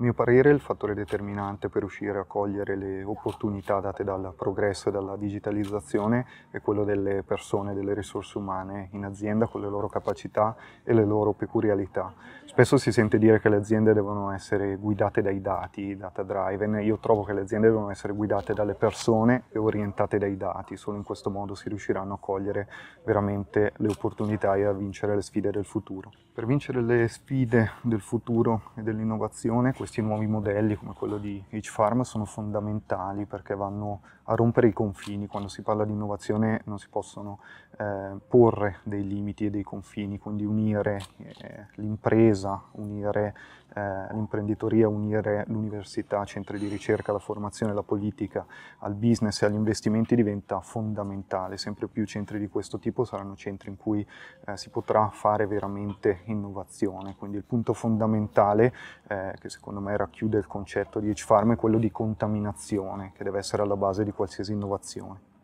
A mio parere il fattore determinante per riuscire a cogliere le opportunità date dal progresso e dalla digitalizzazione è quello delle persone, delle risorse umane in azienda con le loro capacità e le loro peculiarità. Spesso si sente dire che le aziende devono essere guidate dai dati, data driven, io trovo che le aziende devono essere guidate dalle persone e orientate dai dati, solo in questo modo si riusciranno a cogliere veramente le opportunità e a vincere le sfide del futuro. Per vincere le sfide del futuro e dell'innovazione, questi nuovi modelli come quello di h pharma sono fondamentali perché vanno a rompere i confini, quando si parla di innovazione non si possono eh, porre dei limiti e dei confini, quindi unire eh, l'impresa, unire eh, l'imprenditoria, unire l'università, centri di ricerca, la formazione, la politica al business e agli investimenti diventa fondamentale. Sempre più centri di questo tipo saranno centri in cui eh, si potrà fare veramente innovazione. Quindi il punto fondamentale, eh, che secondo me racchiude il concetto di H-Farm, è quello di contaminazione, che deve essere alla base di qualsiasi innovazione.